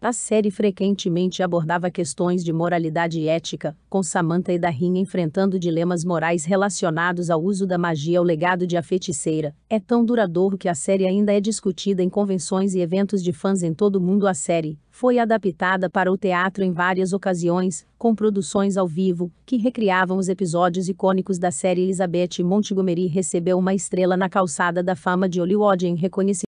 A série frequentemente abordava questões de moralidade e ética, com Samantha e Darrin enfrentando dilemas morais relacionados ao uso da magia ao legado de A Feiticeira. É tão duradouro que a série ainda é discutida em convenções e eventos de fãs em todo o mundo. A série foi adaptada para o teatro em várias ocasiões, com produções ao vivo, que recriavam os episódios icônicos da série Elizabeth Montgomery recebeu uma estrela na calçada da fama de Hollywood em reconhecimento